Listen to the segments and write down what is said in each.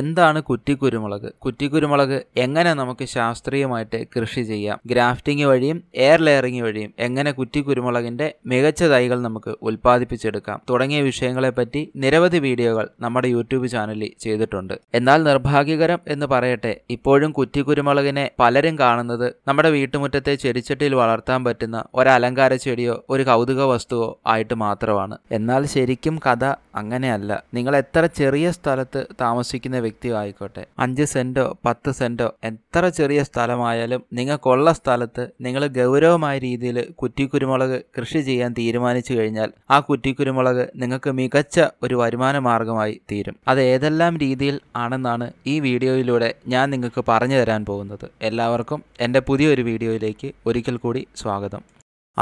എന്താണ് കുറ്റിക്കുരുമുളക് കുറ്റിക്കുരുമുളക് എങ്ങനെ നമുക്ക് ശാസ്ത്രീയമായിട്ട് കൃഷി ചെയ്യാം ഗ്രാഫ്റ്റിംഗ് വഴിയും എയർ ലെയറിംഗ് വഴിയും എങ്ങനെ കുറ്റിക്കുരുമുളകിന്റെ മികച്ച തൈകൾ നമുക്ക് ഉൽപ്പാദിപ്പിച്ചെടുക്കാം തുടങ്ങിയ വിഷയങ്ങളെപ്പറ്റി നിരവധി വീഡിയോകൾ നമ്മുടെ യൂട്യൂബ് ചാനലിൽ ചെയ്തിട്ടുണ്ട് എന്നാൽ നിർഭാഗ്യകരം എന്ന് പറയട്ടെ ഇപ്പോഴും കുറ്റിക്കുരുമുളകിനെ പലരും കാണുന്നത് നമ്മുടെ വീട്ടുമുറ്റത്തെ ചെടിച്ചട്ടിയിൽ വളർത്താൻ പറ്റുന്ന ഒരു ചെടിയോ ഒരു കൗതുക വസ്തുവോ ആയിട്ട് മാത്രമാണ് എന്നാൽ ശരിക്കും കഥ അങ്ങനെയല്ല നിങ്ങൾ എത്ര ചെറിയ സ്ഥലത്ത് താമസിക്കുന്ന ചെയ്യുന്ന വ്യക്തിയോ ആയിക്കോട്ടെ അഞ്ച് സെന്റോ പത്ത് സെന്റോ എത്ര ചെറിയ സ്ഥലമായാലും നിങ്ങൾക്കുള്ള സ്ഥലത്ത് നിങ്ങൾ ഗൗരവമായ രീതിയിൽ കുറ്റിക്കുരുമുളക് കൃഷി ചെയ്യാൻ തീരുമാനിച്ചു കഴിഞ്ഞാൽ ആ കുറ്റിക്കുരുമുളക് നിങ്ങൾക്ക് മികച്ച ഒരു വരുമാന മാർഗമായി തീരും അത് ഏതെല്ലാം രീതിയിൽ ആണെന്നാണ് ഈ വീഡിയോയിലൂടെ ഞാൻ നിങ്ങൾക്ക് പറഞ്ഞു തരാൻ പോകുന്നത് എല്ലാവർക്കും എൻ്റെ പുതിയൊരു വീഡിയോയിലേക്ക് ഒരിക്കൽ കൂടി സ്വാഗതം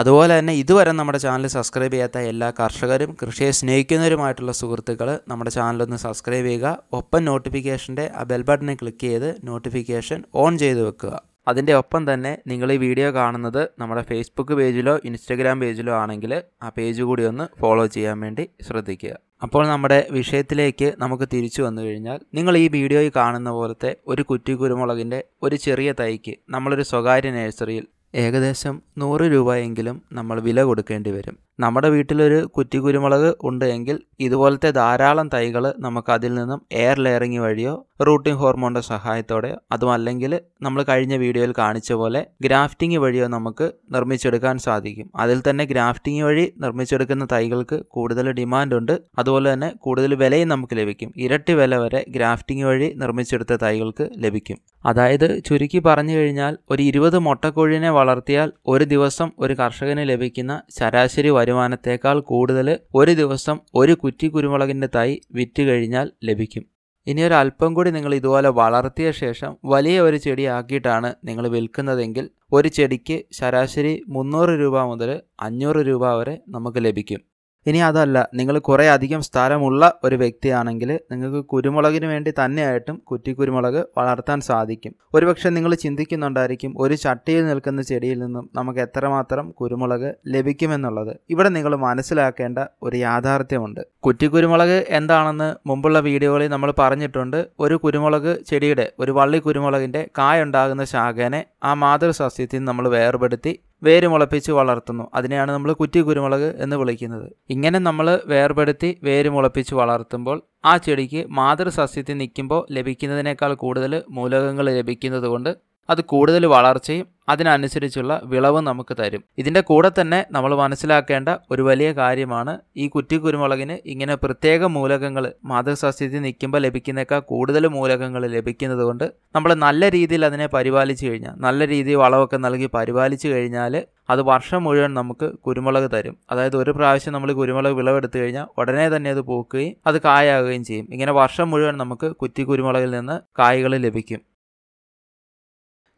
അതുപോലെ തന്നെ ഇതുവരെ നമ്മുടെ ചാനൽ സബ്സ്ക്രൈബ് ചെയ്യാത്ത എല്ലാ കർഷകരും കൃഷിയെ സ്നേഹിക്കുന്നവരുമായിട്ടുള്ള സുഹൃത്തുക്കൾ നമ്മുടെ ചാനലൊന്ന് സബ്സ്ക്രൈബ് ചെയ്യുക ഒപ്പം നോട്ടിഫിക്കേഷൻ്റെ ആ ബെൽ ബട്ടണിൽ ക്ലിക്ക് ചെയ്ത് നോട്ടിഫിക്കേഷൻ ഓൺ ചെയ്ത് വെക്കുക അതിൻ്റെ ഒപ്പം തന്നെ നിങ്ങൾ ഈ വീഡിയോ കാണുന്നത് നമ്മുടെ ഫേസ്ബുക്ക് പേജിലോ ഇൻസ്റ്റഗ്രാം പേജിലോ ആണെങ്കിൽ ആ പേജ് കൂടി ഒന്ന് ഫോളോ ചെയ്യാൻ വേണ്ടി ശ്രദ്ധിക്കുക അപ്പോൾ നമ്മുടെ വിഷയത്തിലേക്ക് നമുക്ക് തിരിച്ചു വന്നു കഴിഞ്ഞാൽ നിങ്ങൾ ഈ വീഡിയോയിൽ കാണുന്ന പോലത്തെ ഒരു കുറ്റി കുരുമുളകിൻ്റെ ഒരു ചെറിയ തൈക്ക് നമ്മളൊരു സ്വകാര്യ നഴ്സറിയിൽ ഏകദേശം നൂറ് രൂപയെങ്കിലും നമ്മൾ വില കൊടുക്കേണ്ടി വരും നമ്മുടെ വീട്ടിലൊരു കുറ്റി കുരുമുളക് ഉണ്ട് എങ്കിൽ ഇതുപോലത്തെ ധാരാളം തൈകൾ നമുക്ക് അതിൽ നിന്നും എയർ ലെയറിങ് വഴിയോ റൂട്ടിംഗ് ഹോർമോണിൻ്റെ സഹായത്തോടെയോ അതുമല്ലെങ്കിൽ നമ്മൾ കഴിഞ്ഞ വീഡിയോയിൽ കാണിച്ച പോലെ ഗ്രാഫ്റ്റിംഗ് വഴിയോ നമുക്ക് നിർമ്മിച്ചെടുക്കാൻ സാധിക്കും അതിൽ തന്നെ ഗ്രാഫ്റ്റിംഗ് വഴി നിർമ്മിച്ചെടുക്കുന്ന തൈകൾക്ക് കൂടുതൽ ഡിമാൻഡ് ഉണ്ട് അതുപോലെ തന്നെ കൂടുതൽ വിലയും നമുക്ക് ലഭിക്കും ഇരട്ടി വില വരെ ഗ്രാഫ്റ്റിംഗ് വഴി നിർമ്മിച്ചെടുത്ത തൈകൾക്ക് ലഭിക്കും അതായത് ചുരുക്കി പറഞ്ഞു കഴിഞ്ഞാൽ ഒരു ഇരുപത് മുട്ടക്കോഴിനെ വളർത്തിയാൽ ഒരു ദിവസം ഒരു കർഷകന് ലഭിക്കുന്ന ശരാശരി വരുമാനത്തേക്കാൾ കൂടുതൽ ഒരു ദിവസം ഒരു കുറ്റി കുരുമുളകിൻ്റെ തൈ വിറ്റ് കഴിഞ്ഞാൽ ലഭിക്കും ഇനി ഒരു അല്പം കൂടി നിങ്ങൾ ഇതുപോലെ വളർത്തിയ ശേഷം വലിയ ഒരു ചെടിയാക്കിയിട്ടാണ് നിങ്ങൾ വിൽക്കുന്നതെങ്കിൽ ഒരു ചെടിക്ക് ശരാശരി മുന്നൂറ് രൂപ മുതൽ അഞ്ഞൂറ് രൂപ വരെ നമുക്ക് ലഭിക്കും ഇനി അതല്ല നിങ്ങൾ കുറേ അധികം സ്ഥലമുള്ള ഒരു വ്യക്തിയാണെങ്കിൽ നിങ്ങൾക്ക് കുരുമുളകിന് വേണ്ടി തന്നെയായിട്ടും കുറ്റി കുരുമുളക് വളർത്താൻ സാധിക്കും ഒരുപക്ഷെ നിങ്ങൾ ചിന്തിക്കുന്നുണ്ടായിരിക്കും ഒരു ചട്ടിയിൽ നിൽക്കുന്ന ചെടിയിൽ നിന്നും നമുക്ക് എത്രമാത്രം കുരുമുളക് ലഭിക്കുമെന്നുള്ളത് ഇവിടെ നിങ്ങൾ മനസ്സിലാക്കേണ്ട ഒരു യാഥാർത്ഥ്യമുണ്ട് കുറ്റി കുരുമുളക് എന്താണെന്ന് മുമ്പുള്ള വീഡിയോകളിൽ നമ്മൾ പറഞ്ഞിട്ടുണ്ട് ഒരു കുരുമുളക് ചെടിയുടെ ഒരു വള്ളി കുരുമുളകിൻ്റെ കായ ഉണ്ടാകുന്ന ശാഖേനെ ആ മാതൃസസ്യത്തിൽ നമ്മൾ വേർപെടുത്തി വേര് മുളപ്പിച്ച് വളർത്തുന്നു അതിനെയാണ് നമ്മൾ കുറ്റി കുരുമുളക് എന്ന് വിളിക്കുന്നത് ഇങ്ങനെ നമ്മൾ വേർപെടുത്തി വേര് മുളപ്പിച്ച് വളർത്തുമ്പോൾ ആ ചെടിക്ക് മാതൃസസ്യത്തിൽ നിൽക്കുമ്പോൾ ലഭിക്കുന്നതിനേക്കാൾ കൂടുതൽ മൂലകങ്ങൾ ലഭിക്കുന്നത് കൊണ്ട് അത് കൂടുതൽ വളർച്ചയും അതിനനുസരിച്ചുള്ള വിളവും നമുക്ക് തരും ഇതിൻ്റെ കൂടെ തന്നെ നമ്മൾ മനസ്സിലാക്കേണ്ട ഒരു വലിയ കാര്യമാണ് ഈ കുറ്റി കുരുമുളകിന് ഇങ്ങനെ പ്രത്യേക മൂലകങ്ങൾ മാതൃസസ്യത്തിൽ നിൽക്കുമ്പോൾ ലഭിക്കുന്നേക്കാൾ കൂടുതൽ മൂലകങ്ങൾ ലഭിക്കുന്നത് കൊണ്ട് നമ്മൾ നല്ല രീതിയിൽ അതിനെ പരിപാലിച്ചു കഴിഞ്ഞാൽ നല്ല രീതിയിൽ വളമൊക്കെ നൽകി പരിപാലിച്ചു കഴിഞ്ഞാൽ അത് വർഷം മുഴുവൻ നമുക്ക് കുരുമുളക് തരും അതായത് ഒരു പ്രാവശ്യം നമ്മൾ കുരുമുളക് വിളവെടുത്തു കഴിഞ്ഞാൽ ഉടനെ തന്നെ അത് പൂക്കുകയും അത് കായാകുകയും ചെയ്യും ഇങ്ങനെ വർഷം മുഴുവൻ നമുക്ക് കുറ്റി കുരുമുളകിൽ നിന്ന് കായകൾ ലഭിക്കും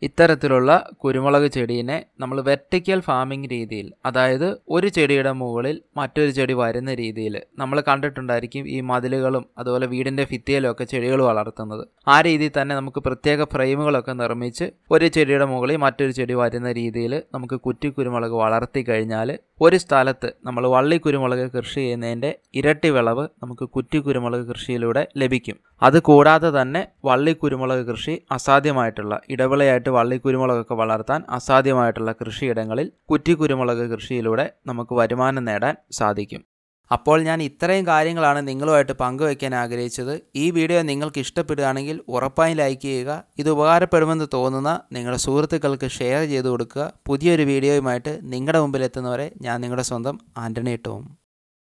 ഇത്തരത്തിലുള്ള കുരുമുളക് ചെടീനെ നമ്മൾ വെർട്ടിക്കൽ ഫാമിംഗ് രീതിയിൽ അതായത് ഒരു ചെടിയുടെ മുകളിൽ മറ്റൊരു ചെടി വരുന്ന രീതിയിൽ നമ്മൾ കണ്ടിട്ടുണ്ടായിരിക്കും ഈ മതിലുകളും അതുപോലെ വീടിൻ്റെ ഭിത്തിയിലും ഒക്കെ ചെടികൾ വളർത്തുന്നത് ആ രീതിയിൽ തന്നെ നമുക്ക് പ്രത്യേക ഫ്രെയിമുകളൊക്കെ നിർമ്മിച്ച് ഒരു ചെടിയുടെ മുകളിൽ മറ്റൊരു ചെടി വരുന്ന രീതിയിൽ നമുക്ക് കുറ്റി കുരുമുളക് വളർത്തി കഴിഞ്ഞാൽ ഒരു സ്ഥലത്ത് നമ്മൾ വള്ളി കുരുമുളക് കൃഷി ചെയ്യുന്നതിൻ്റെ ഇരട്ടി വിളവ് നമുക്ക് കുറ്റി കുരുമുളക് കൃഷിയിലൂടെ ലഭിക്കും അത് കൂടാതെ തന്നെ വള്ളി കുരുമുളക് കൃഷി അസാധ്യമായിട്ടുള്ള ഇടവിളയായിട്ട് മറ്റ് വള്ളി കുരുമുളകൊക്കെ വളർത്താൻ അസാധ്യമായിട്ടുള്ള കൃഷിയിടങ്ങളിൽ കുറ്റി കുരുമുളക് കൃഷിയിലൂടെ നമുക്ക് വരുമാനം നേടാൻ സാധിക്കും അപ്പോൾ ഞാൻ ഇത്രയും കാര്യങ്ങളാണ് നിങ്ങളുമായിട്ട് പങ്കുവയ്ക്കാൻ ആഗ്രഹിച്ചത് ഈ വീഡിയോ നിങ്ങൾക്ക് ഇഷ്ടപ്പെടുകയാണെങ്കിൽ ഉറപ്പായും ലൈക്ക് ചെയ്യുക ഇത് ഉപകാരപ്പെടുമെന്ന് തോന്നുന്ന നിങ്ങളുടെ സുഹൃത്തുക്കൾക്ക് ഷെയർ ചെയ്ത് കൊടുക്കുക പുതിയൊരു വീഡിയോയുമായിട്ട് നിങ്ങളുടെ മുമ്പിൽ ഞാൻ നിങ്ങളുടെ സ്വന്തം ആൻ്റണി ടോം